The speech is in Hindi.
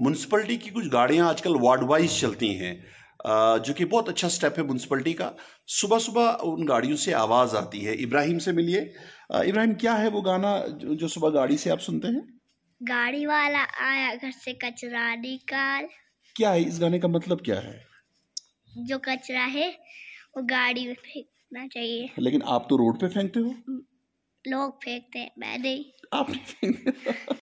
म्यूनसिपलिटी की कुछ गाड़ियाँ आजकल वार्ड वाइज चलती हैं जो कि बहुत अच्छा स्टेप है म्यूनसिपलिटी का सुबह सुबह उन गाड़ियों से आवाज़ आती है इब्राहिम से मिलिए इब्राहिम क्या है वो गाना जो सुबह गाड़ी से आप सुनते हैं गाड़ी वाला आया घर से कचरा निकाल क्या है इस गाने का मतलब क्या है जो कचरा है वो गाड़ी में फेंकना चाहिए लेकिन आप तो रोड पे फेंकते हो लोग फेंकते हैं मैं नहीं आप नहीं